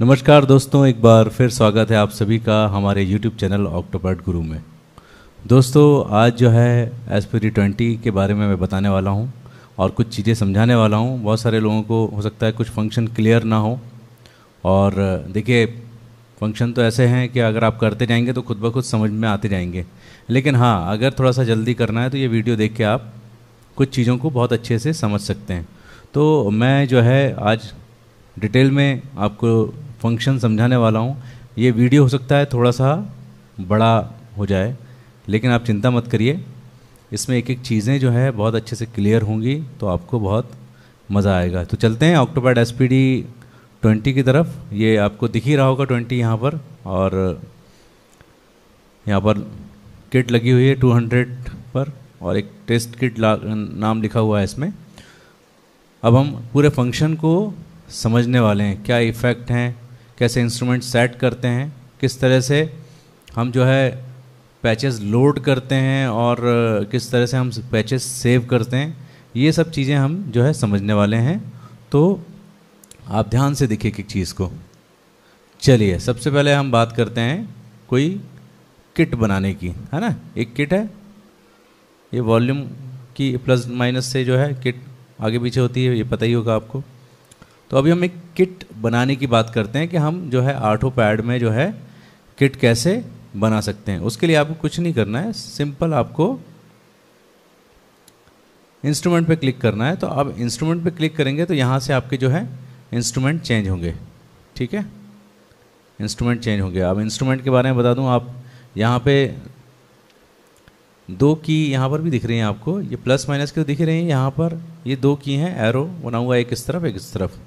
नमस्कार दोस्तों एक बार फिर स्वागत है आप सभी का हमारे यूट्यूब चैनल ऑक्टोपर्ट गुरु में दोस्तों आज जो है एस्पिरी ट्वेंटी के बारे में मैं बताने वाला हूँ और कुछ चीज़ें समझाने वाला हूँ बहुत सारे लोगों को हो सकता है कुछ फंक्शन क्लियर ना हो और देखिए फंक्शन तो ऐसे हैं कि अगर आप करते जाएंगे तो खुद ब खुद समझ में आते जाएंगे लेकिन हाँ अगर थोड़ा सा जल्दी करना है तो ये वीडियो देख के आप कुछ चीज़ों को बहुत अच्छे से समझ सकते हैं तो मैं जो है आज डिटेल में आपको फंक्शन समझाने वाला हूँ ये वीडियो हो सकता है थोड़ा सा बड़ा हो जाए लेकिन आप चिंता मत करिए इसमें एक एक चीज़ें जो है बहुत अच्छे से क्लियर होंगी तो आपको बहुत मज़ा आएगा तो चलते हैं Octopad S P D twenty की तरफ ये आपको दिख ही रहा होगा ट्वेंटी यहाँ पर और यहाँ पर किट लगी हुई है टू हंड्रेड पर और एक टेस्ट किट नाम लिखा हुआ है इसमें अब हम पूरे फंक्शन को समझने वाले हैं क्या इफ़ेक्ट हैं कैसे इंस्ट्रूमेंट सेट करते हैं किस तरह से हम जो है पैचेस लोड करते हैं और किस तरह से हम पैचेस सेव करते हैं ये सब चीज़ें हम जो है समझने वाले हैं तो आप ध्यान से देखिए किस चीज़ को चलिए सबसे पहले हम बात करते हैं कोई किट बनाने की है ना एक किट है ये वॉल्यूम की प्लस माइनस से जो है किट आगे पीछे होती है ये पता ही होगा आपको तो अभी हम एक किट बनाने की बात करते हैं कि हम जो है आठों पैड में जो है किट कैसे बना सकते हैं उसके लिए आपको कुछ नहीं करना है सिंपल आपको इंस्ट्रूमेंट पे क्लिक करना है तो आप इंस्ट्रूमेंट पे क्लिक करेंगे तो यहाँ से आपके जो है इंस्ट्रूमेंट चेंज होंगे ठीक है इंस्ट्रूमेंट चेंज होंगे अब इंस्ट्रूमेंट के बारे में बता दूँ आप यहाँ पे दो की यहाँ पर भी दिख रही हैं आपको ये प्लस माइनस के तो दिख रही हैं यहाँ पर ये दो की हैं एरो बना हुआ एक इस तरफ एक इस तरफ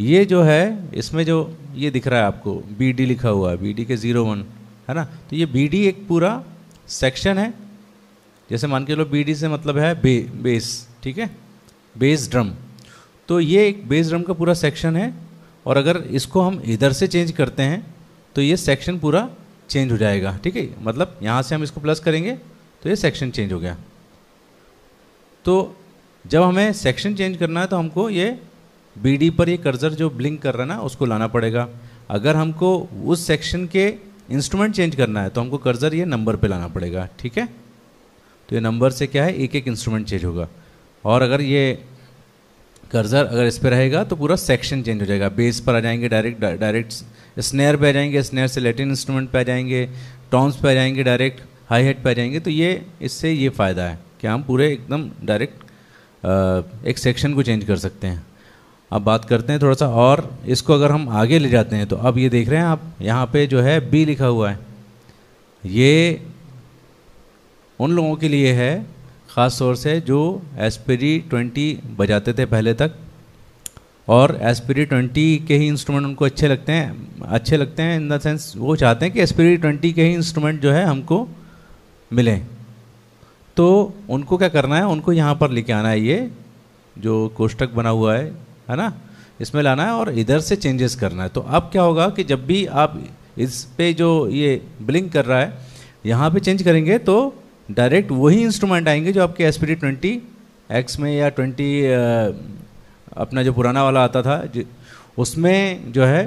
ये जो है इसमें जो ये दिख रहा है आपको बी डी लिखा हुआ है B D K zero one है ना तो ये बी डी एक पूरा सेक्शन है जैसे मान के लो बी डी से मतलब है बे बेस ठीक है बेस ड्रम तो ये एक बेस ड्रम का पूरा सेक्शन है और अगर इसको हम इधर से चेंज करते हैं तो ये सेक्शन पूरा चेंज हो जाएगा ठीक है मतलब यहाँ से हम इसको प्लस करेंगे तो ये सेक्शन चेंज हो गया तो जब हमें सेक्शन चेंज करना है तो हमको ये बीडी पर ये कर्जर जो ब्लिंक कर रहा है ना उसको लाना पड़ेगा अगर हमको उस सेक्शन के इंस्ट्रूमेंट चेंज करना है तो हमको कर्जर ये नंबर पे लाना पड़ेगा ठीक है तो ये नंबर से क्या है एक एक इंस्ट्रूमेंट चेंज होगा और अगर ये कर्जर अगर इस पर रहेगा तो पूरा सेक्शन चेंज हो जाएगा बेस पर आ जाएंगे डायरेक्ट डायरेक्ट स्नेर पे आ जाएंगे स्नेर से लेटिन इंस्ट्रूमेंट पे आ जाएंगे टॉन्स पर आ जाएंगे डायरेक्ट हाई हेड पे आ जाएंगे तो ये इससे ये फ़ायदा है कि हम पूरे एकदम डायरेक्ट एक सेक्शन को चेंज कर सकते हैं अब बात करते हैं थोड़ा सा और इसको अगर हम आगे ले जाते हैं तो अब ये देख रहे हैं आप यहाँ पे जो है बी लिखा हुआ है ये उन लोगों के लिए है ख़ास तौर से जो पी ट्वेंटी बजाते थे पहले तक और एस्पेरी ट्वेंटी के ही इंस्ट्रूमेंट उनको अच्छे लगते हैं अच्छे लगते हैं इन द सेंस वो चाहते हैं कि पी ट्वेंटी के ही इंस्ट्रूमेंट जो है हमको मिलें तो उनको क्या करना है उनको यहाँ पर लेके आना है ये जो कोष्टक बना हुआ है है ना इसमें लाना है और इधर से चेंजेस करना है तो अब क्या होगा कि जब भी आप इस पे जो ये ब्लिंक कर रहा है यहाँ पे चेंज करेंगे तो डायरेक्ट वही इंस्ट्रूमेंट आएंगे जो आपके एस पी ट्वेंटी एक्स में या ट्वेंटी अपना जो पुराना वाला आता था उसमें जो है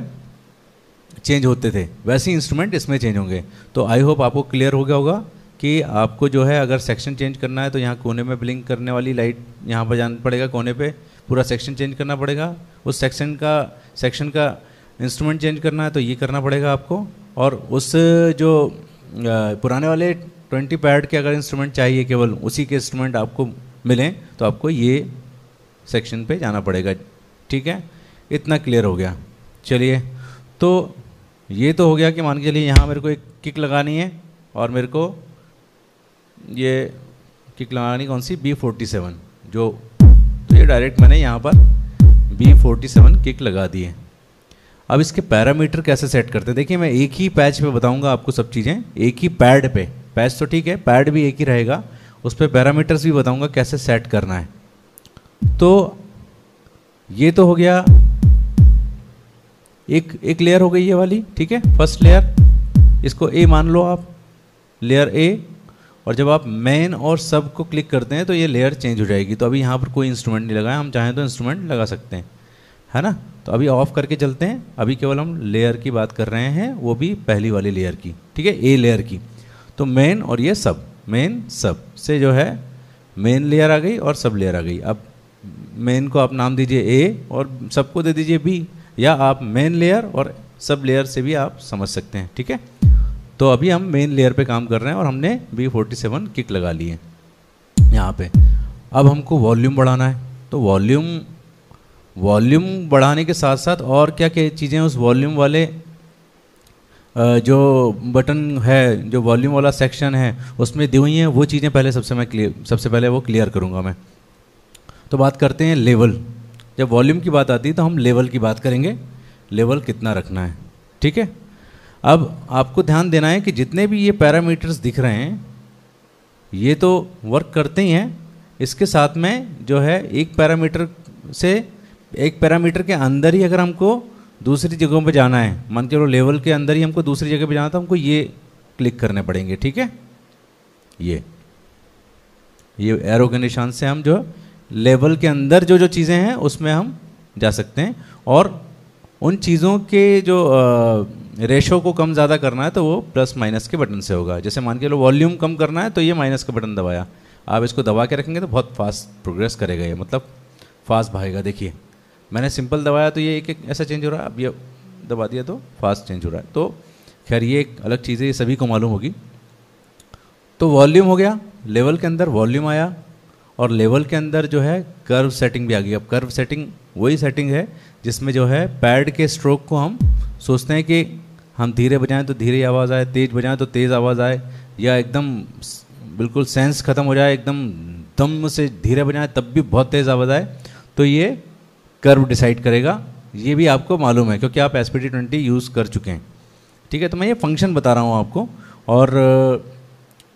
चेंज होते थे वैसे इंस्ट्रूमेंट इसमें चेंज होंगे तो आई होप आपको क्लियर हो गया होगा कि आपको जो है अगर सेक्शन चेंज करना है तो यहाँ कोने में ब्लिंक करने वाली लाइट यहाँ पर जाना पड़ेगा कोने पर पूरा सेक्शन चेंज करना पड़ेगा उस सेक्शन का सेक्शन का इंस्ट्रूमेंट चेंज करना है तो ये करना पड़ेगा आपको और उस जो पुराने वाले ट्वेंटी पैड के अगर इंस्ट्रूमेंट चाहिए केवल उसी के इंस्ट्रूमेंट आपको मिलें तो आपको ये सेक्शन पे जाना पड़ेगा ठीक है इतना क्लियर हो गया चलिए तो ये तो हो गया कि मान के चलिए यहाँ मेरे को एक किक लगानी है और मेरे को ये किक लगानी कौन सी बी फोर्टी सेवन जो तो ये डायरेक्ट मैंने यहाँ पर बी फोर्टी सेवन किक लगा दी है अब इसके पैरामीटर कैसे सेट करते हैं देखिए मैं एक ही पैच पे बताऊंगा आपको सब चीज़ें एक ही पैड पे पैच तो ठीक है पैड भी एक ही रहेगा उस पर पैरामीटर्स भी बताऊंगा कैसे सेट करना है तो ये तो हो गया एक एक लेयर हो गई ये वाली ठीक है फर्स्ट लेयर इसको ए मान लो आप लेयर ए और जब आप मेन और सब को क्लिक करते हैं तो ये लेयर चेंज हो जाएगी तो अभी यहाँ पर कोई इंस्ट्रूमेंट नहीं लगाया हम चाहें तो इंस्ट्रूमेंट लगा सकते हैं है ना तो अभी ऑफ करके चलते हैं अभी केवल हम लेयर की बात कर रहे हैं वो भी पहली वाली लेयर की ठीक है ए लेयर की तो मेन और ये सब मेन सब से जो है मेन लेयर आ गई और सब लेयर आ गई अब मेन को आप नाम दीजिए ए और सबको दे दीजिए बी या आप मेन लेयर और सब लेयर से भी आप समझ सकते हैं ठीक है तो अभी हम मेन लेयर पे काम कर रहे हैं और हमने वी फोर्टी सेवन किक लगा ली है यहाँ पे अब हमको वॉल्यूम बढ़ाना है तो वॉल्यूम वॉल्यूम बढ़ाने के साथ साथ और क्या क्या चीज़ें उस वॉल्यूम वाले जो बटन है जो वॉल्यूम वाला सेक्शन है उसमें दी हुई हैं वो चीज़ें पहले सबसे मैं क्लियर सबसे पहले वो क्लियर करूँगा मैं तो बात करते हैं लेवल जब वॉल्यूम की बात आती है तो हम लेवल की बात करेंगे लेवल कितना रखना है ठीक है अब आपको ध्यान देना है कि जितने भी ये पैरामीटर्स दिख रहे हैं ये तो वर्क करते ही हैं इसके साथ में जो है एक पैरामीटर से एक पैरामीटर के अंदर ही अगर हमको दूसरी जगहों पर जाना है मान के लेवल के अंदर ही हमको दूसरी जगह पर जाना था तो हमको ये क्लिक करने पड़ेंगे ठीक है ये ये एरो के निशान से हम जो लेवल के अंदर जो जो चीज़ें हैं उसमें हम जा सकते हैं और उन चीज़ों के जो रेशो को कम ज़्यादा करना है तो वो प्लस माइनस के बटन से होगा जैसे मान के लो वॉल्यूम कम करना है तो ये माइनस का बटन दबाया आप इसको दबा के रखेंगे तो बहुत फास्ट प्रोग्रेस करेगा ये मतलब फास्ट भागेगा देखिए मैंने सिंपल दबाया तो ये एक एक ऐसा चेंज हो रहा है अब ये दबा दिया तो फास्ट चेंज हो रहा है तो खैर ये एक अलग चीज़ है ये सभी को मालूम होगी तो वॉल्यूम हो गया लेवल के अंदर वॉल्यूम आया और लेवल के अंदर जो है कर्व सेटिंग भी आ गई अब कर्व सेटिंग वही सेटिंग है जिसमें जो है पैड के स्ट्रोक को हम सोचते हैं कि हम धीरे बजाएं तो धीरे आवाज़ आए तेज़ बजाएं तो तेज़ आवाज़ आए या एकदम बिल्कुल सेंस ख़त्म हो जाए एकदम दम से धीरे बजाएं तब भी बहुत तेज़ आवाज़ आए तो ये कर्व डिसाइड करेगा ये भी आपको मालूम है क्योंकि आप एस पी ट्वेंटी यूज़ कर चुके हैं ठीक है तो मैं ये फंक्शन बता रहा हूँ आपको और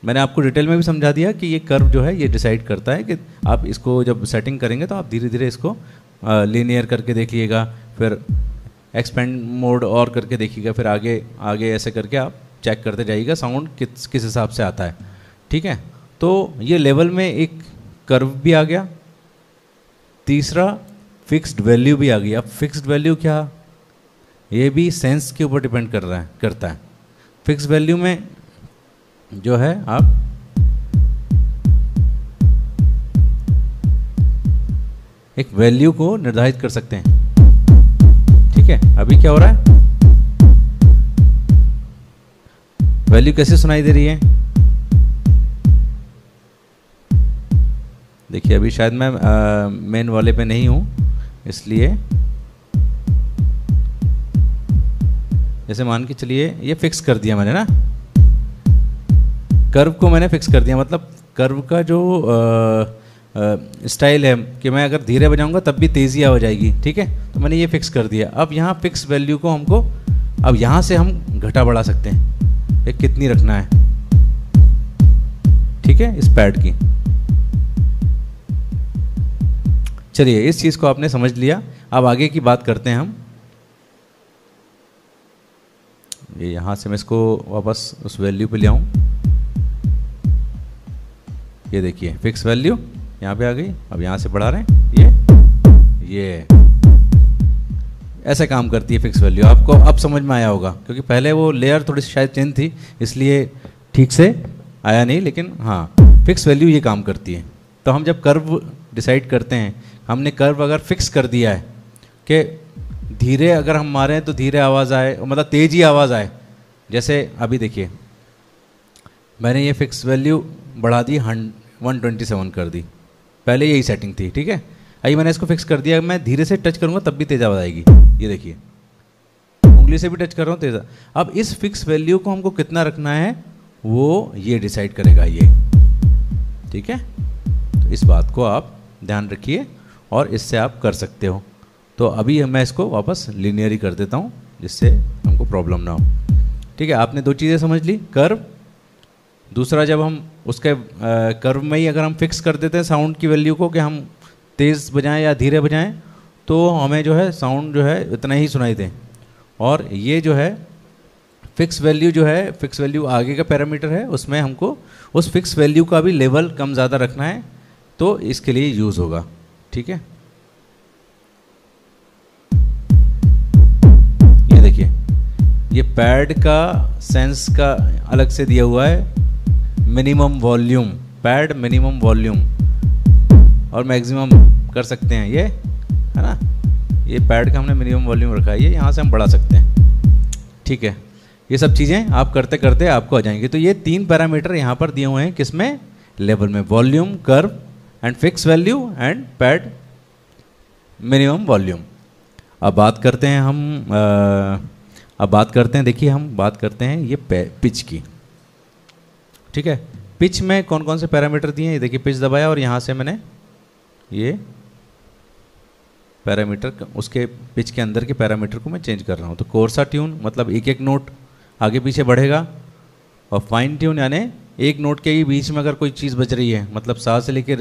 मैंने आपको डिटेल में भी समझा दिया कि ये कर्व जो है ये डिसाइड करता है कि आप इसको जब सेटिंग करेंगे तो आप धीरे धीरे इसको लीनियर करके देखिएगा फिर एक्सपेंड मोड और करके देखिएगा फिर आगे आगे ऐसे करके आप चेक करते जाइएगा साउंड किस किस हिसाब से आता है ठीक है तो ये लेवल में एक कर्व भी आ गया तीसरा फिक्स्ड वैल्यू भी आ गया अब फिक्स्ड वैल्यू क्या ये भी सेंस के ऊपर डिपेंड कर रहा है करता है फिक्स वैल्यू में जो है आप एक वैल्यू को निर्धारित कर सकते हैं ठीक है अभी क्या हो रहा है वैल्यू कैसे सुनाई दे रही है देखिए अभी शायद मैं मेन वाले पे नहीं हूं इसलिए जैसे मान के चलिए ये फिक्स कर दिया मैंने ना कर्व को मैंने फिक्स कर दिया मतलब कर्व का जो आ, स्टाइल है कि मैं अगर धीरे बजाऊंगा तब भी तेज़ी आ जाएगी ठीक है तो मैंने ये फिक्स कर दिया अब यहाँ फिक्स वैल्यू को हमको अब यहाँ से हम घटा बढ़ा सकते हैं एक कितनी रखना है ठीक है इस पैड की चलिए इस चीज़ को आपने समझ लिया अब आगे की बात करते हैं हम ये यहाँ से मैं इसको वापस उस वैल्यू पे ले आऊँ ये देखिए फिक्स वैल्यू यहाँ पे आ गई अब यहाँ से बढ़ा रहे हैं ये ये ऐसा काम करती है फिक्स वैल्यू आपको अब समझ में आया होगा क्योंकि पहले वो लेयर थोड़ी सी शायद चेंज थी इसलिए ठीक से आया नहीं लेकिन हाँ फिक्स वैल्यू ये काम करती है तो हम जब कर्व डिसाइड करते हैं हमने कर्व अगर फिक्स कर दिया है कि धीरे अगर हम मारें तो धीरे आवाज़ आए मतलब तेज़ी आवाज़ आए जैसे अभी देखिए मैंने ये फिक्स वैल्यू बढ़ा दी हंड वन ट्वेंटी सेवन कर दी पहले यही सेटिंग थी ठीक है अभी मैंने इसको फिक्स कर दिया मैं धीरे से टच करूंगा तब भी तेजा आएगी ये देखिए उंगली से भी टच कर रहा हूँ तेज़ा अब इस फिक्स वैल्यू को हमको कितना रखना है वो ये डिसाइड करेगा ये ठीक है तो इस बात को आप ध्यान रखिए और इससे आप कर सकते हो तो अभी मैं इसको वापस लीनियर ही कर देता हूँ जिससे हमको प्रॉब्लम ना हो ठीक है आपने दो चीज़ें समझ ली कर्व दूसरा जब हम उसके कर्व में ही अगर हम फिक्स कर देते हैं साउंड की वैल्यू को कि हम तेज़ बजाएं या धीरे बजाएं तो हमें जो है साउंड जो है इतना ही सुनाई दें और ये जो है फिक्स वैल्यू जो है फिक्स वैल्यू आगे का पैरामीटर है उसमें हमको उस फिक्स वैल्यू का भी लेवल कम ज़्यादा रखना है तो इसके लिए यूज़ होगा ठीक है ये देखिए ये पैड का सेंस का अलग से दिया हुआ है minimum volume pad minimum volume और मैक्सिमम कर सकते हैं ये है ना ये पैड का हमने मिनिमम वॉल्यूम रखा है ये यहाँ से हम बढ़ा सकते हैं ठीक है ये सब चीज़ें आप करते करते आपको आ जाएंगी तो ये तीन पैरामीटर यहाँ पर दिए हुए हैं किसमें लेवल में volume curve and fix value and pad minimum volume अब बात करते हैं हम आ, अब बात करते हैं देखिए हम बात करते हैं ये पिच की ठीक है पिच में कौन कौन से पैरामीटर दिए हैं देखिए पिच दबाया और यहाँ से मैंने ये पैरामीटर उसके पिच के अंदर के पैरामीटर को मैं चेंज कर रहा हूँ तो कोर्सा ट्यून मतलब एक एक नोट आगे पीछे बढ़ेगा और फाइन ट्यून यानी एक नोट के ही बीच में अगर कोई चीज़ बज रही है मतलब सा से लेके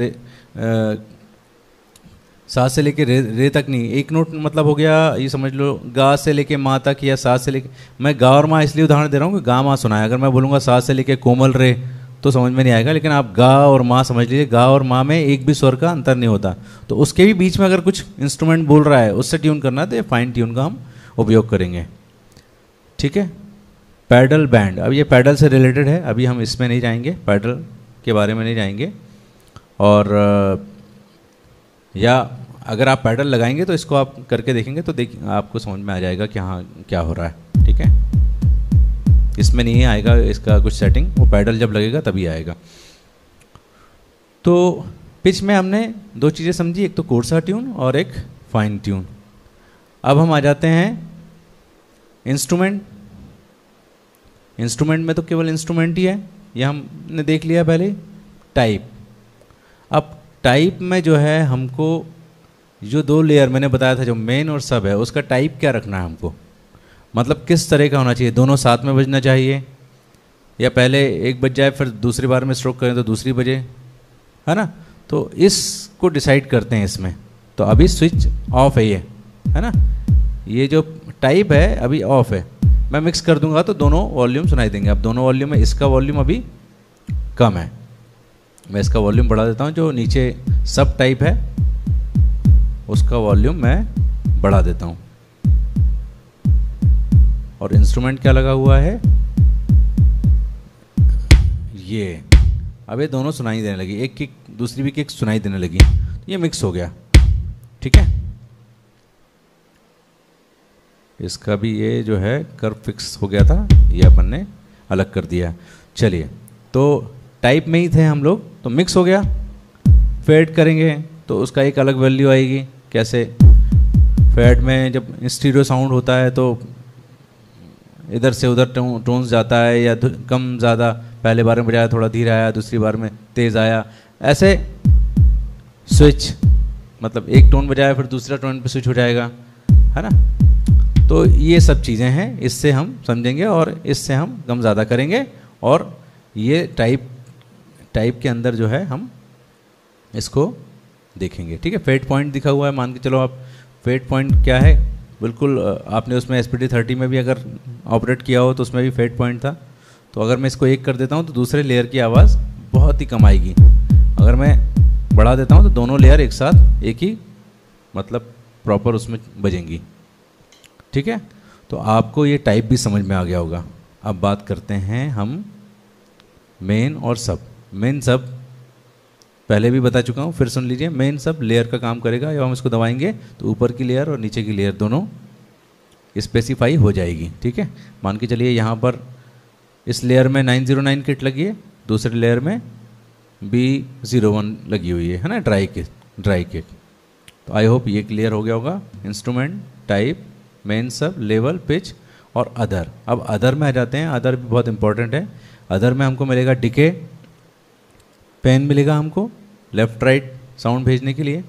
सा से लेके रे रे तक नहीं एक नोट मतलब हो गया ये समझ लो गा से लेके माँ तक या सा से लेके मैं गा और माँ इसलिए उदाहरण दे रहा हूँ कि गा माँ सुनाए अगर मैं बोलूँगा सा से लेके कोमल रे तो समझ में नहीं आएगा लेकिन आप गा और माँ समझ लीजिए गा और माँ में एक भी स्वर का अंतर नहीं होता तो उसके भी बीच में अगर कुछ इंस्ट्रूमेंट बोल रहा है उससे ट्यून करना है तो फाइन ट्यून का हम उपयोग करेंगे ठीक है पैडल बैंड अब ये पैडल से रिलेटेड है अभी हम इसमें नहीं जाएंगे पैडल के बारे में नहीं जाएंगे और या अगर आप पैडल लगाएंगे तो इसको आप करके देखेंगे तो देख आपको समझ में आ जाएगा कि हाँ क्या हो रहा है ठीक है इसमें नहीं आएगा इसका कुछ सेटिंग वो पैडल जब लगेगा तभी आएगा तो पिच में हमने दो चीज़ें समझी एक तो कोर्सा ट्यून और एक फाइन ट्यून अब हम आ जाते हैं इंस्ट्रूमेंट इंस्ट्रूमेंट में तो केवल इंस्ट्रूमेंट ही है यह हमने देख लिया पहले टाइप अब टाइप में जो है हमको जो दो लेयर मैंने बताया था जो मेन और सब है उसका टाइप क्या रखना है हमको मतलब किस तरह का होना चाहिए दोनों साथ में बजना चाहिए या पहले एक बज जाए फिर दूसरी बार में स्ट्रोक करें तो दूसरी बजे है ना तो इसको डिसाइड करते हैं इसमें तो अभी स्विच ऑफ है ये है ना ये जो टाइप है अभी ऑफ है मैं मिक्स कर दूंगा तो दोनों वॉल्यूम सुनाई देंगे अब दोनों वॉल्यूम में इसका वॉल्यूम अभी कम है मैं इसका वॉल्यूम बढ़ा देता हूँ जो नीचे सब टाइप है उसका वॉल्यूम मैं बढ़ा देता हूँ और इंस्ट्रूमेंट क्या लगा हुआ है ये अब ये दोनों सुनाई देने लगी एक किक दूसरी भी किक सुनाई देने लगी ये मिक्स हो गया ठीक है इसका भी ये जो है कर फिक्स हो गया था ये अपन ने अलग कर दिया चलिए तो टाइप में ही थे हम लोग तो मिक्स हो गया फेड करेंगे तो उसका एक अलग वैल्यू आएगी कैसे फैट में जब स्टीरियो साउंड होता है तो इधर से उधर टोन्स जाता है या कम ज़्यादा पहले बार में बजाया थोड़ा धीरे आया दूसरी बार में तेज़ आया ऐसे स्विच मतलब एक टोन बजाया फिर दूसरा टोन पे स्विच हो जाएगा है ना तो ये सब चीज़ें हैं इससे हम समझेंगे और इससे हम कम ज़्यादा करेंगे और ये टाइप टाइप के अंदर जो है हम इसको देखेंगे ठीक है फेड पॉइंट दिखा हुआ है मान के चलो आप फेड पॉइंट क्या है बिल्कुल आपने उसमें एस पी थर्टी में भी अगर ऑपरेट किया हो तो उसमें भी फेड पॉइंट था तो अगर मैं इसको एक कर देता हूँ तो दूसरे लेयर की आवाज़ बहुत ही कम आएगी अगर मैं बढ़ा देता हूँ तो दोनों लेयर एक साथ एक ही मतलब प्रॉपर उसमें बजेंगी ठीक है तो आपको ये टाइप भी समझ में आ गया होगा अब बात करते हैं हम मेन और सब मेन सब पहले भी बता चुका हूँ फिर सुन लीजिए मेन सब लेयर का काम करेगा जब हम इसको दबाएंगे तो ऊपर की लेयर और नीचे की लेयर दोनों स्पेसिफाई हो जाएगी ठीक है मान के चलिए यहाँ पर इस लेयर में 909 किट लगी है दूसरे लेयर में बी ज़ीरो वन लगी हुई है है ना ड्राई किट ड्राई किट तो आई होप ये क्लियर हो गया होगा instrument type main sub level pitch और अदर अब अदर में आ जाते हैं अदर भी बहुत इंपॉर्टेंट है अदर में हमको मिलेगा डिके पेन मिलेगा हमको लेफ्ट राइट साउंड भेजने के लिए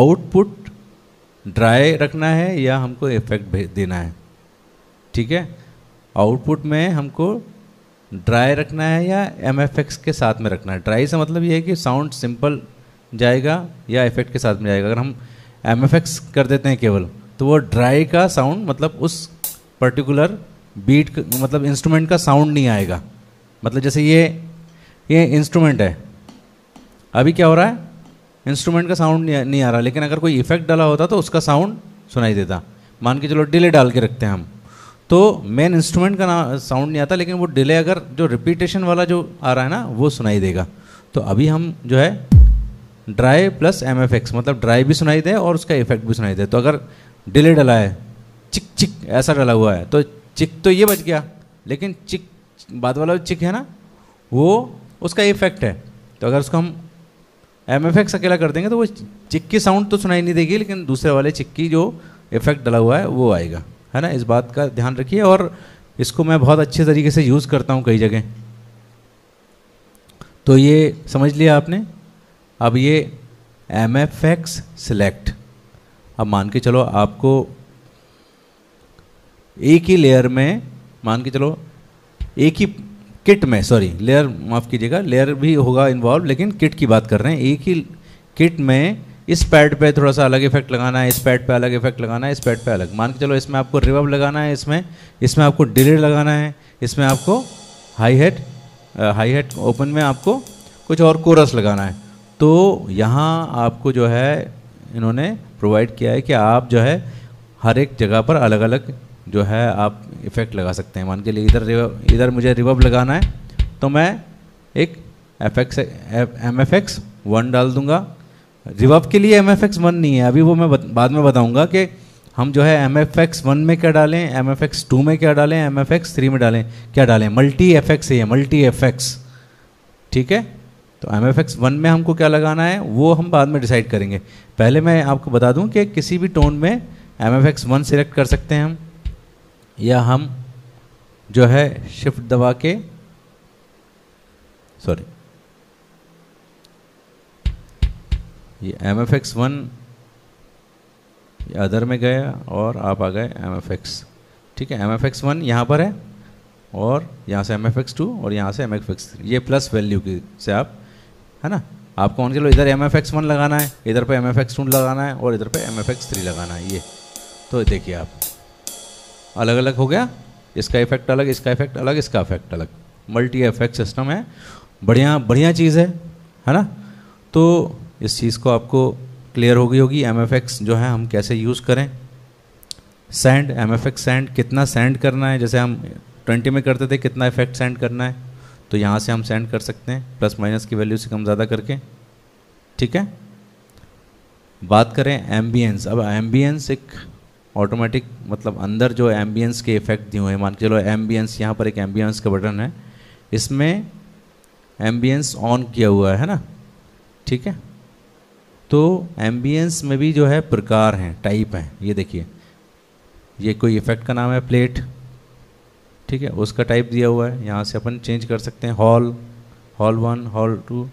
आउटपुट ड्राई रखना है या हमको इफेक्ट देना है ठीक है आउटपुट में हमको ड्राई रखना है या एम के साथ में रखना है ड्राई से मतलब ये है कि साउंड सिंपल जाएगा या इफेक्ट के साथ में जाएगा अगर हम एम कर देते हैं केवल तो वो ड्राई का साउंड मतलब उस पर्टिकुलर बीट मतलब इंस्ट्रूमेंट का साउंड नहीं आएगा मतलब जैसे ये ये इंस्ट्रूमेंट है अभी क्या हो रहा है इंस्ट्रूमेंट का साउंड नहीं आ रहा लेकिन अगर कोई इफेक्ट डाला होता तो उसका साउंड सुनाई देता मान के चलो डिले डाल के रखते हैं हम तो मेन इंस्ट्रूमेंट का ना साउंड नहीं आता लेकिन वो डिले अगर जो रिपीटेशन वाला जो आ रहा है ना वो सुनाई देगा तो अभी हम जो है dry plus M F X मतलब ड्राई भी सुनाई दे और उसका इफेक्ट भी सुनाई दे तो अगर डिले डला है चिक चिक ऐसा डला हुआ है तो चिक तो ये बच गया लेकिन चिक बाद वाला चिक है ना वो उसका इफेक्ट है तो अगर उसको हम एम एफ एक्स अकेला कर देंगे तो वो चिक्की साउंड तो सुनाई नहीं देगी लेकिन दूसरे वाले चिक्की जो इफेक्ट डला हुआ है वो आएगा है ना इस बात का ध्यान रखिए और इसको मैं बहुत अच्छे तरीके से यूज़ करता हूँ कई जगह तो ये समझ लिया आपने अब ये एम एफ एक्स सिलेक्ट अब मान के चलो आपको एक ही लेयर में मान के चलो एक ही किट में सॉरी लेयर माफ़ कीजिएगा लेयर भी होगा इन्वॉल्व लेकिन किट की बात कर रहे हैं एक ही किट में इस पैड पे थोड़ा सा अलग इफेक्ट लगाना है इस पैड पे अलग इफेक्ट लगाना है इस पैड पे अलग मान के चलो इसमें आपको रिवर्ब लगाना है इसमें इसमें आपको डिले लगाना है इसमें आपको hi hat hi hat open में आपको कुछ और कोरस लगाना है तो यहाँ आपको जो है इन्होंने प्रोवाइड किया है कि आप जो है हर एक जगह पर अलग अलग जो है आप इफ़ेक्ट लगा सकते हैं मान के लिए इधर इधर मुझे रिवर्ब लगाना है तो मैं एक F X M F X one डाल दूंगा रिवर्ब के लिए एम एफ एक्स वन नहीं है अभी वो मैं बाद में बताऊंगा कि हम जो है एम एफ एक्स वन में क्या डालें एम एफ एक्स टू में क्या डालें एम एफ एक्स थ्री में डालें क्या डालें मल्टी एफ एक्स है मल्टी एफ एक्स ठीक है तो एम एफ एक्स वन में हमको क्या लगाना है वो हम बाद में डिसाइड करेंगे पहले मैं आपको बता दूं कि किसी भी टोन में M F X one select कर सकते हैं हम या हम जो है शिफ्ट दबा के सॉरी ये M F X one other में गया और आप आ गए एम एफ एक्स ठीक है एम एफ एक्स वन यहाँ पर है और यहाँ से एम एफ एक्स टू और यहाँ से एम एफ एक्स थ्री ये प्लस वैल्यू की से आप है ना आप कौन के लो इधर एम एफ एक्स वन लगाना है इधर पे एम एफ एक्स टू लगाना है और इधर पे एम एफ एक्स थ्री लगाना है ये तो देखिए आप अलग अलग हो गया इसका इफेक्ट अलग इसका इफेक्ट अलग इसका इफेक्ट अलग मल्टी इफेक्ट सिस्टम है बढ़िया बढ़िया चीज़ है है ना तो इस चीज़ को आपको क्लियर हो गई होगी एम जो है हम कैसे यूज़ करें सेंड एम एफ सेंड कितना सेंड करना है जैसे हम ट्वेंटी में करते थे कितना इफेक्ट सेंड करना है तो यहाँ से हम सेंड कर सकते हैं प्लस माइनस की वैल्यू से कम ज़्यादा करके ठीक है बात करें एम्बियंस अब एम्बियंस एक ऑटोमेटिक मतलब अंदर जो एम्बियंस के इफेक्ट दिए हुए हैं मान के चलो एम्बियंस यहाँ पर एक एम्बियंस का बटन है इसमें एम्बियंस ऑन किया हुआ है ना ठीक है तो एम्बियंस में भी जो है प्रकार हैं टाइप हैं ये देखिए ये कोई इफेक्ट का नाम है प्लेट ठीक है उसका टाइप दिया हुआ है यहाँ से अपन चेंज कर सकते हैं hall hall one hall two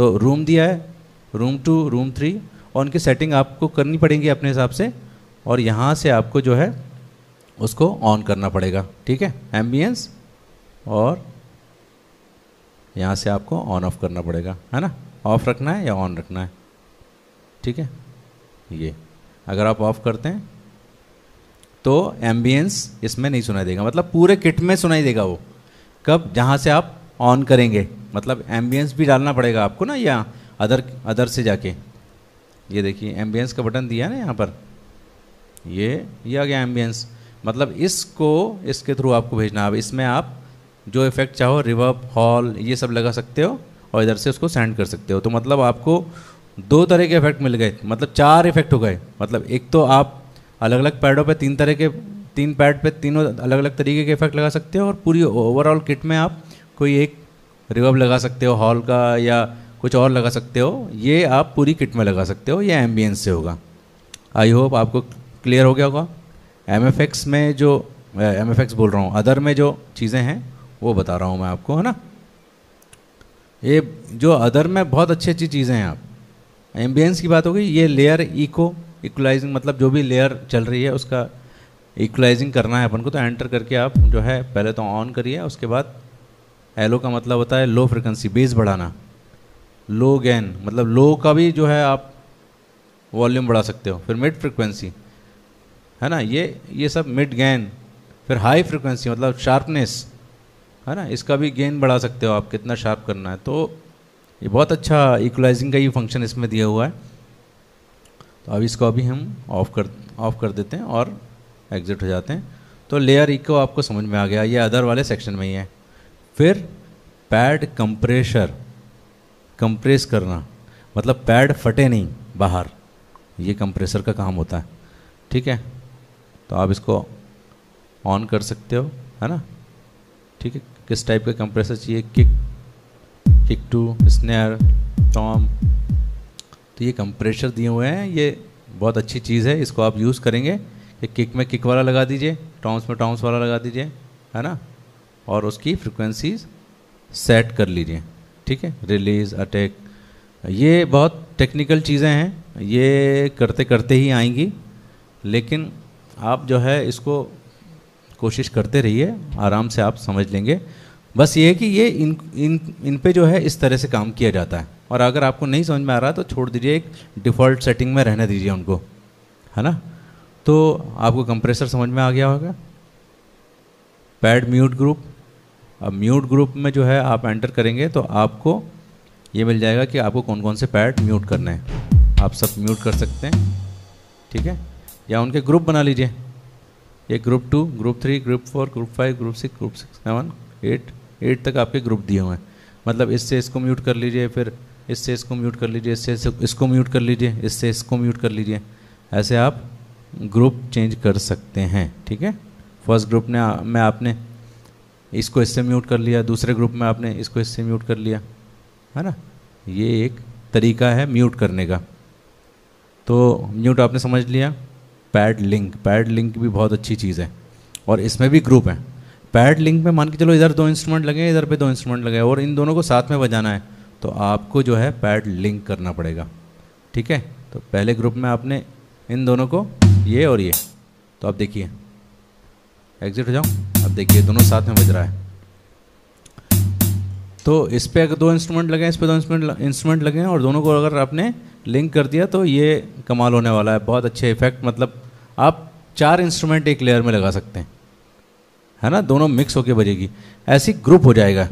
तो रूम दिया है रूम टू रूम थ्री और उनकी सेटिंग आपको करनी पड़ेगी अपने हिसाब से और यहाँ से आपको जो है उसको ऑन करना पड़ेगा ठीक है एम्बियंस और यहाँ से आपको ऑन ऑफ करना पड़ेगा है ना ऑफ़ रखना है या ऑन रखना है ठीक है ये अगर आप ऑफ़ करते हैं तो एम्बियंस इसमें नहीं सुनाई देगा मतलब पूरे किट में सुनाई देगा वो कब जहाँ से आप ऑन करेंगे मतलब एम्बियंस भी डालना पड़ेगा आपको ना या अदर अदर से जाके ये देखिए एम्बियंस का बटन दिया ना यहाँ पर ये ये आ गया एम्बियंस मतलब इसको इसके थ्रू आपको भेजना है इसमें आप जो इफेक्ट चाहो रिवर्ब हॉल ये सब लगा सकते हो और इधर से उसको सेंड कर सकते हो तो मतलब आपको दो तरह के इफेक्ट मिल गए मतलब चार इफेक्ट हो गए मतलब एक तो आप अलग अलग पैडों पे तीन तरह के तीन पैड पे तीनों अलग अलग तरीके के इफेक्ट लगा सकते हो और पूरी ओवरऑल किट में आप कोई एक रिवर्ब लगा सकते हो हॉल का या कुछ और लगा सकते हो ये आप पूरी किट में लगा सकते हो या एम्बियंस से होगा आई होप आपको क्लियर हो गया होगा एम एफ एक्स में जो एम एफ एक्स बोल रहा हूँ अदर में जो चीज़ें हैं वो बता रहा हूँ मैं आपको है ना ये जो अदर में बहुत अच्छी अच्छी चीज़ें हैं आप एम्बियंस की बात होगी ये लेयर इको इक्वलाइजिंग मतलब जो भी लेयर चल रही है उसका इक्वलाइजिंग करना है अपन को तो एंटर करके आप जो है पहले तो ऑन करिए उसके बाद एलो का मतलब होता है लो फ्रिक्वेंसी बेस बढ़ाना लो गेन मतलब लो का भी जो है आप वॉल्यूम बढ़ा सकते हो फिर मिड फ्रिक्वेंसी है ना ये ये सब मिड गेन फिर हाई फ्रिक्वेंसी मतलब शार्पनेस है ना इसका भी गेन बढ़ा सकते हो आप कितना शार्प करना है तो ये बहुत अच्छा इक्वलाइजिंग का ये फंक्शन इसमें दिया हुआ है तो अब इसको अभी हम ऑफ कर ऑफ कर देते हैं और एग्जिट हो जाते हैं तो लेयर इको आपको समझ में आ गया ये अदर वाले सेक्शन में ही है फिर पैड कंप्रेशर कंप्रेस करना मतलब पैड फटे नहीं बाहर ये कंप्रेसर का काम होता है ठीक है तो आप इसको ऑन कर सकते हो है ना ठीक है किस टाइप का कंप्रेसर चाहिए kick kick two snare tom तो ये कंप्रेशर दिए हुए हैं ये बहुत अच्छी चीज़ है इसको आप यूज़ करेंगे कि किक में किक वाला लगा दीजिए टॉम्स में टॉम्स वाला लगा दीजिए है ना और उसकी फ्रिक्वेंसीज सेट कर लीजिए ठीक है रिलीज अटैक ये बहुत टेक्निकल चीज़ें हैं ये करते करते ही आएंगी लेकिन आप जो है इसको कोशिश करते रहिए आराम से आप समझ लेंगे बस ये है कि ये इन इन इन पे जो है इस तरह से काम किया जाता है और अगर आपको नहीं समझ में आ रहा तो छोड़ दीजिए एक डिफ़ॉल्ट सेटिंग में रहने दीजिए उनको है ना तो आपको कंप्रेसर समझ में आ गया होगा पैड म्यूट ग्रुप अब म्यूट ग्रुप में जो है आप एंटर करेंगे तो आपको ये मिल जाएगा कि आपको कौन कौन से पैड म्यूट करने हैं आप सब म्यूट कर सकते हैं ठीक है या उनके ग्रुप बना लीजिए ये group two group three group four group five group six group six seven eight eight तक आपके ग्रुप दिए हुए हैं मतलब इससे इसको म्यूट कर लीजिए फिर इससे इसको म्यूट कर लीजिए इससे इसको म्यूट कर लीजिए इससे इसको म्यूट कर लीजिए ऐसे आप ग्रुप चेंज कर सकते हैं ठीक है फर्स्ट ग्रुप ने में आपने इसको इससे म्यूट कर लिया दूसरे ग्रुप में आपने इसको इससे म्यूट कर लिया है ना ये एक तरीका है म्यूट करने का तो म्यूट आपने समझ लिया पैड लिंक पैड लिंक भी बहुत अच्छी चीज़ है और इसमें भी ग्रुप है पैड लिंक में मान के चलो इधर दो इंस्ट्रूमेंट लगे इधर पे दो इंस्ट्रूमेंट लगे और इन दोनों को साथ में बजाना है तो आपको जो है पैड लिंक करना पड़ेगा ठीक है तो पहले ग्रुप में आपने इन दोनों को ये और ये तो आप देखिए एग्जिट हो जाओ आप देखिए दोनों साथ में बज रहा है तो इस पर अगर दो इंस्ट्रूमेंट लगे इस पर दो इंस्ट्रूमेंट इंस्ट्रूमेंट लगे और दोनों को अगर आपने लिंक कर दिया तो ये कमाल होने वाला है बहुत अच्छे इफेक्ट मतलब आप चार इंस्ट्रूमेंट एक लेयर में लगा सकते हैं है ना दोनों मिक्स होकर बजेगी ऐसी ग्रुप हो जाएगा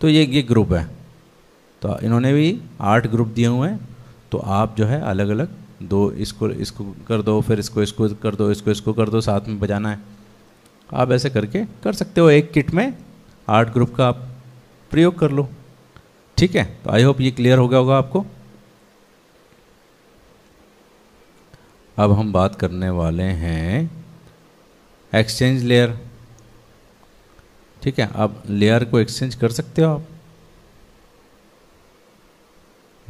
तो ये ये ग्रुप है तो इन्होंने भी आठ ग्रुप दिए हुए हैं तो आप जो है अलग अलग दो इसको इसको कर दो फिर इसको इसको कर दो इसको इसको कर दो साथ में बजाना है आप ऐसे करके कर सकते हो एक किट में आठ ग्रुप का आप प्रयोग कर लो ठीक है तो आई होप ये क्लियर हो गया होगा आपको अब हम बात करने वाले हैं एक्सचेंज लेयर ठीक है अब लेयर को एक्सचेंज कर सकते हो आप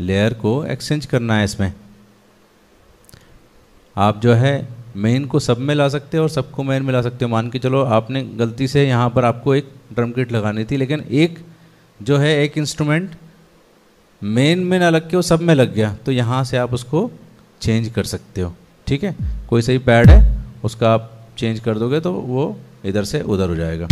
लेयर को एक्सचेंज करना है इसमें आप जो है मेन को सब में ला सकते हो और सबको मेन में ला सकते हो मान के चलो आपने गलती से यहाँ पर आपको एक ड्रम किट लगानी थी लेकिन एक जो है एक इंस्ट्रूमेंट मेन में ना लग के वो सब में लग गया तो यहाँ से आप उसको चेंज कर सकते हो ठीक है कोई सही पैड है उसका आप चेंज कर दोगे तो वो इधर से उधर हो जाएगा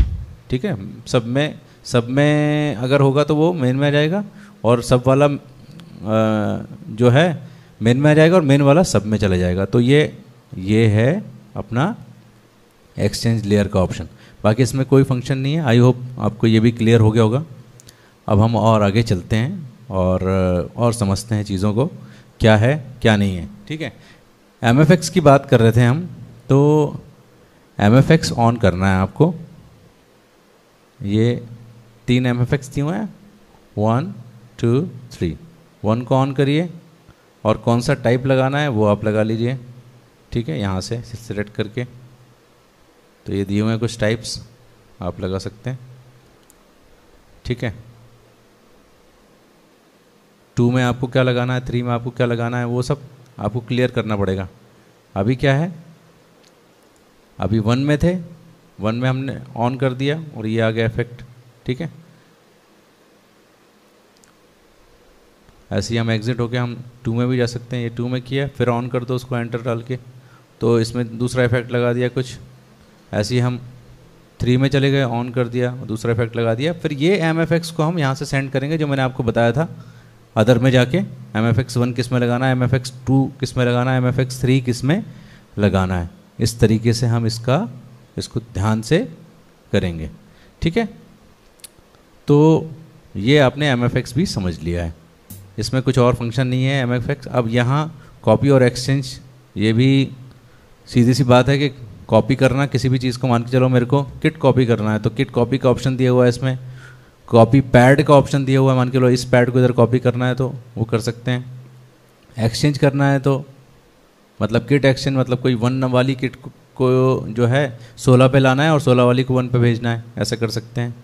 ठीक है सब में सब में अगर होगा तो वो मेन में आ जाएगा और सब वाला आ, जो है मेन में आ जाएगा और मेन वाला सब में चला जाएगा तो ये ये है अपना एक्सचेंज लेयर का ऑप्शन बाकी इसमें कोई फंक्शन नहीं है आई होप आपको ये भी क्लियर हो गया होगा अब हम और आगे चलते हैं और और समझते हैं चीज़ों को क्या है क्या नहीं है ठीक है एम की बात कर रहे थे हम तो एम ऑन करना है आपको ये तीन एम एफ एक्स क्यों हैं वन टू थ्री वन को ऑन करिए और कौन सा टाइप लगाना है वो आप लगा लीजिए ठीक है यहाँ से सिलेक्ट करके तो ये दिए हुए हैं कुछ टाइप्स आप लगा सकते हैं ठीक है टू में आपको क्या लगाना है थ्री में आपको क्या लगाना है वो सब आपको क्लियर करना पड़ेगा अभी क्या है अभी वन में थे वन में हमने ऑन कर दिया और ये आ गया इफेक्ट ठीक है ऐसे ही हम एग्ज़िट होके हम टू में भी जा सकते हैं ये टू में किया फिर ऑन कर दो उसको एंटर डाल के तो इसमें दूसरा इफेक्ट लगा दिया कुछ ऐसे ही हम थ्री में चले गए ऑन कर दिया दूसरा इफेक्ट लगा दिया फिर ये एम को हम यहाँ से सेंड करेंगे जो मैंने आपको बताया था अदर में जाके एम एफ एक्स वन किस में लगाना है एम एफ एक्स टू किस में लगाना है एम एफ एक्स थ्री किस में लगाना है इस तरीके से हम इसका इसको ध्यान से करेंगे ठीक है तो ये आपने एम एफ एक्स भी समझ लिया है इसमें कुछ और फंक्शन नहीं है एम एफ एक्स अब यहाँ कॉपी और एक्सचेंज ये भी सीधी सी बात है कि कॉपी करना किसी भी चीज़ को मान के चलो मेरे को किट कॉपी करना है तो किट कॉपी का ऑप्शन दिया हुआ है इसमें कॉपी पैड का ऑप्शन दिया हुआ है मान के लो इस पैड को इधर कॉपी करना है तो वो कर सकते हैं एक्सचेंज करना है तो मतलब किट एक्सचेंज मतलब कोई वन वाली किट को जो है सोलह पे लाना है और सोलह वाली को वन पे भेजना है ऐसा कर सकते हैं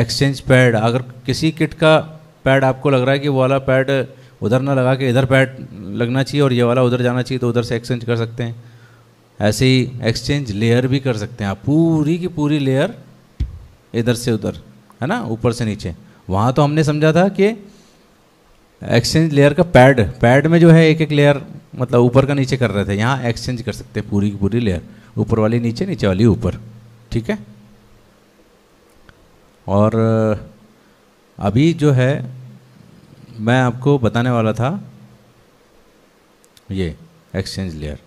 एक्सचेंज पैड अगर किसी किट का पैड आपको लग रहा है कि वो वाला पैड उधर ना लगा के इधर पैड लगना चाहिए और ये वाला उधर जाना चाहिए तो उधर से एक्सचेंज कर सकते हैं ऐसे ही एक्सचेंज लेयर भी कर सकते हैं आप पूरी की पूरी लेयर इधर से उधर है ना ऊपर से नीचे वहाँ तो हमने समझा था कि एक्सचेंज लेयर का पैड पैड में जो है एक एक लेयर मतलब ऊपर का नीचे कर रहे थे यहाँ एक्सचेंज कर सकते हैं पूरी की पूरी लेयर ऊपर वाली नीचे नीचे वाली ऊपर ठीक है और अभी जो है मैं आपको बताने वाला था ये एक्सचेंज लेयर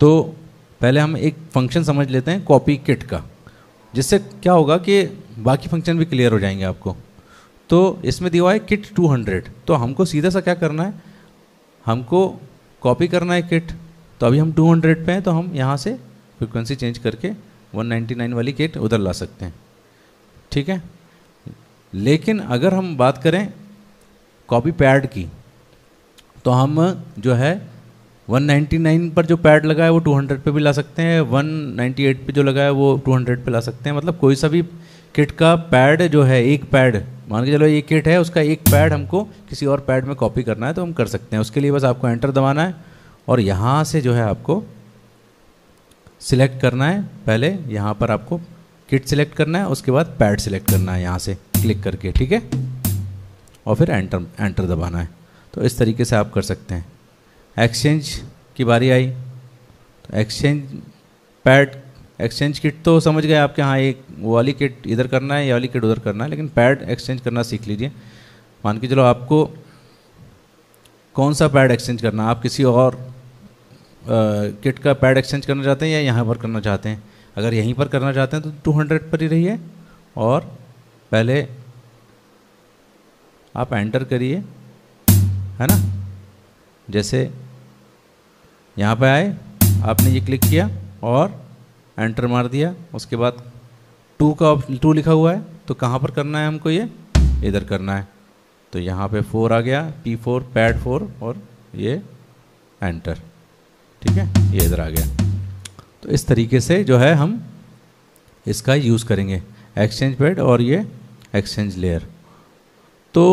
तो पहले हम एक फंक्शन समझ लेते हैं कॉपी किट का जिससे क्या होगा कि बाकी फंक्शन भी क्लियर हो जाएंगे आपको तो इसमें दिया हुआ है किट 200 तो हमको सीधा सा क्या करना है हमको कॉपी करना है किट तो अभी हम 200 पे हैं तो हम यहाँ से फ्रिक्वेंसी चेंज करके 199 वाली किट उधर ला सकते हैं ठीक है लेकिन अगर हम बात करें कॉपी पैड की तो हम जो है 199 पर जो पैड लगा है वो 200 पे भी ला सकते हैं 198 पे जो लगा है वो 200 पे ला सकते हैं मतलब कोई सा भी किट का पैड जो है एक पैड मान के चलो ये किट है उसका एक पैड हमको किसी और पैड में कॉपी करना है तो हम कर सकते हैं उसके लिए बस आपको एंटर दबाना है और यहाँ से जो है आपको सिलेक्ट करना है पहले यहाँ पर आपको किट सिलेक्ट करना है उसके बाद पैड सिलेक्ट करना है यहाँ से क्लिक करके ठीक है और फिर एंटर एंटर दबाना है तो इस तरीके से आप कर सकते हैं एक्सचेंज की बारी आई तो एक्सचेंज पैड एक्सचेंज किट तो समझ गए आपके यहाँ एक वो वाली किट इधर करना है या वाली किट उधर करना है लेकिन पैड एक्सचेंज करना सीख लीजिए मान के चलो आपको कौन सा पैड एक्सचेंज करना आप किसी और किट का पैड एक्सचेंज करना चाहते हैं या यहाँ पर करना चाहते हैं अगर यहीं पर करना चाहते हैं तो 200 पर ही रहिए और पहले आप एंटर करिए है ना जैसे यहाँ पर आए आपने ये क्लिक किया और एंटर मार दिया उसके बाद टू का टू लिखा हुआ है तो कहाँ पर करना है हमको ये इधर करना है तो यहाँ पे फोर आ गया पी फोर पैड फोर और ये एंटर ठीक है ये इधर आ गया तो इस तरीके से जो है हम इसका यूज़ करेंगे एक्सचेंज पैड और ये एक्सचेंज लेयर तो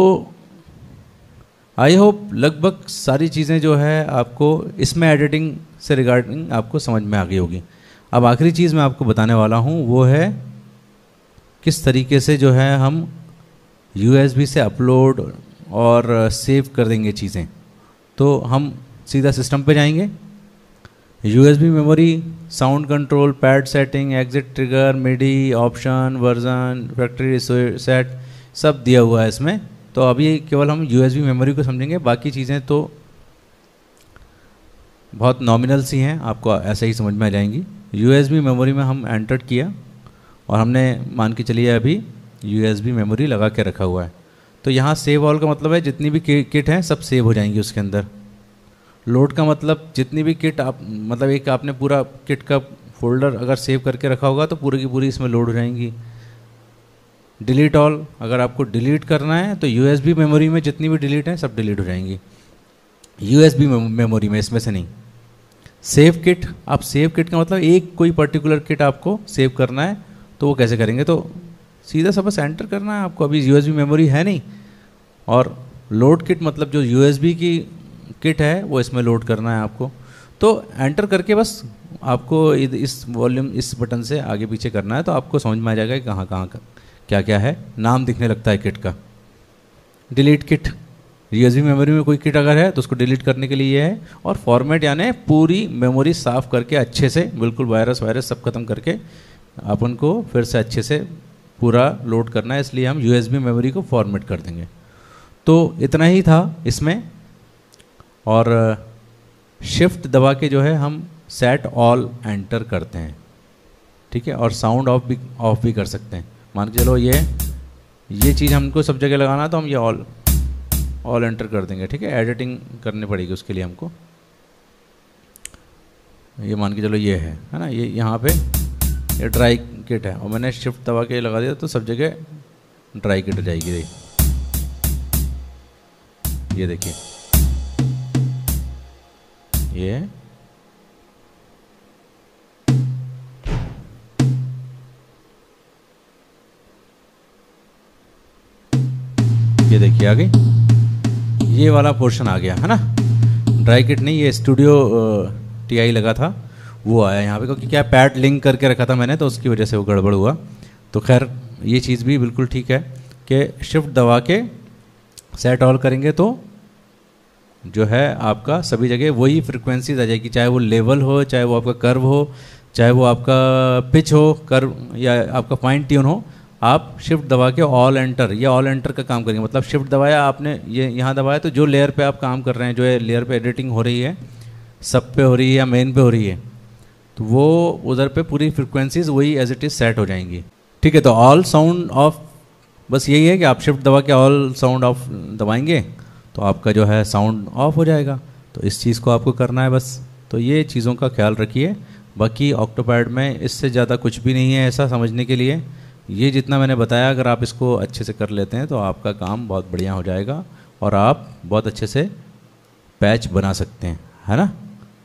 आई होप लगभग सारी चीज़ें जो है आपको इसमें एडिटिंग से रिगार्डिंग आपको समझ में आ गई होगी अब आखिरी चीज़ मैं आपको बताने वाला हूँ वो है किस तरीके से जो है हम यू से अपलोड और सेव uh, कर देंगे चीज़ें तो हम सीधा सिस्टम पे जाएंगे B memory sound control pad setting exit trigger MIDI option version factory set सब दिया हुआ है इसमें तो अभी केवल हम बी मेमोरी को समझेंगे बाकी चीज़ें तो बहुत नॉमिनल सी हैं आपको ऐसे ही समझ में आ जाएंगी बी मेमोरी में हम एंटर किया और हमने मान के चलिए अभी बी मेमोरी लगा के रखा हुआ है तो यहाँ सेव ऑल का मतलब है जितनी भी किट हैं सब सेव हो जाएंगी उसके अंदर लोड का मतलब जितनी भी किट आप मतलब एक आपने पूरा किट का फोल्डर अगर सेव करके रखा होगा तो पूरी की पूरी इसमें लोड हो जाएंगी डिलीट ऑल अगर आपको डिलीट करना है तो बी मेमोरी में जितनी भी डिलीट हैं सब डिलीट हो जाएंगी बी मेमोरी में इसमें से नहीं सेव किट आप सेव किट का मतलब एक कोई पर्टिकुलर किट आपको सेव करना है तो वो कैसे करेंगे तो सीधा सा बस एंटर करना है आपको अभी यू मेमोरी है नहीं और लोड किट मतलब जो यू की किट है वो इसमें लोड करना है आपको तो एंटर करके बस आपको इस वॉल्यूम इस बटन से आगे पीछे करना है तो आपको समझ में आ जाएगा कि कहाँ कहाँ का क्या क्या है नाम दिखने लगता है किट का डिलीट किट यूएसबी मेमोरी में कोई किट अगर है तो उसको डिलीट करने के लिए ये है और फॉर्मेट यानी पूरी मेमोरी साफ़ करके अच्छे से बिल्कुल वायरस वायरस सब खत्म करके अपन को फिर से अच्छे से पूरा लोड करना है इसलिए हम यूएसबी मेमोरी को फॉर्मेट कर देंगे तो इतना ही था इसमें और शिफ्ट दबा के जो है हम सेट ऑल एंटर करते हैं ठीक है और साउंड ऑफ भी ऑफ भी कर सकते हैं मान के चलो ये ये चीज़ हमको सब जगह लगाना तो हम ये ऑल ऑल एंटर कर देंगे ठीक है एडिटिंग करनी पड़ेगी उसके लिए हमको ये मान के चलो ये है है ना ये यहाँ पे ये ड्राई किट है और मैंने शिफ्ट दबा के लगा दिया तो सब जगह ड्राई किट हो जाएगी रही ये देखिए ये ये देखिए आ गई ये वाला पोर्शन आ गया है ना ड्राई किट नहीं ये स्टूडियो टीआई लगा था वो आया यहाँ पे क्योंकि क्या पैड लिंक करके रखा था मैंने तो उसकी वजह से वो गड़बड़ हुआ तो खैर ये चीज़ भी बिल्कुल ठीक है कि शिफ्ट दबा के सेट ऑल करेंगे तो जो है आपका सभी जगह वही फ्रिक्वेंसीज आ जाएगी चाहे वो लेवल हो चाहे वो आपका कर्व हो चाहे वो आपका पिच हो कर्व या आपका फाइन ट्यून हो आप शिफ्ट दबा के ऑल एंटर या ऑल एंटर का काम करेंगे मतलब शिफ्ट दबाया आपने ये यहाँ दबाया तो जो लेयर पे आप काम कर रहे हैं जो है लेयर पे एडिटिंग हो रही है सब पे हो रही है या मेन पे हो रही है तो वो उधर पे पूरी फ्रिक्वेंसीज वही एज इट इज़ सेट हो जाएंगी ठीक है तो ऑल साउंड ऑफ बस यही है कि आप शिफ्ट दबा के ऑल साउंड ऑफ दबाएंगे तो आपका जो है साउंड ऑफ हो जाएगा तो इस चीज़ को आपको करना है बस तो ये चीज़ों का ख्याल रखिए बाकी ऑक्टोपैड में इससे ज़्यादा कुछ भी नहीं है ऐसा समझने के लिए ये जितना मैंने बताया अगर आप इसको अच्छे से कर लेते हैं तो आपका काम बहुत बढ़िया हो जाएगा और आप बहुत अच्छे से पैच बना सकते हैं है ना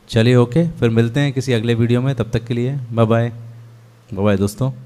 चलिए ओके फिर मिलते हैं किसी अगले वीडियो में तब तक के लिए बाय बाय बाय दोस्तों